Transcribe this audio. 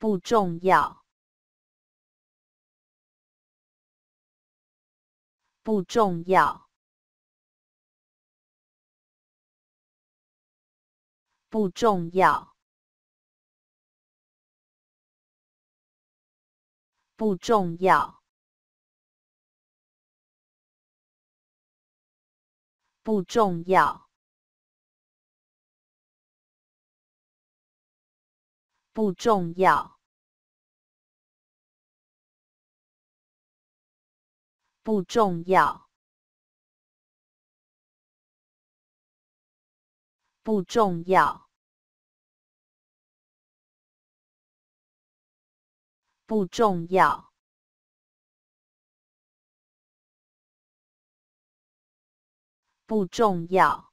不重要，不重要，不重要，不重要，不重要，不重要。不重要，不重要，不重要，不重要。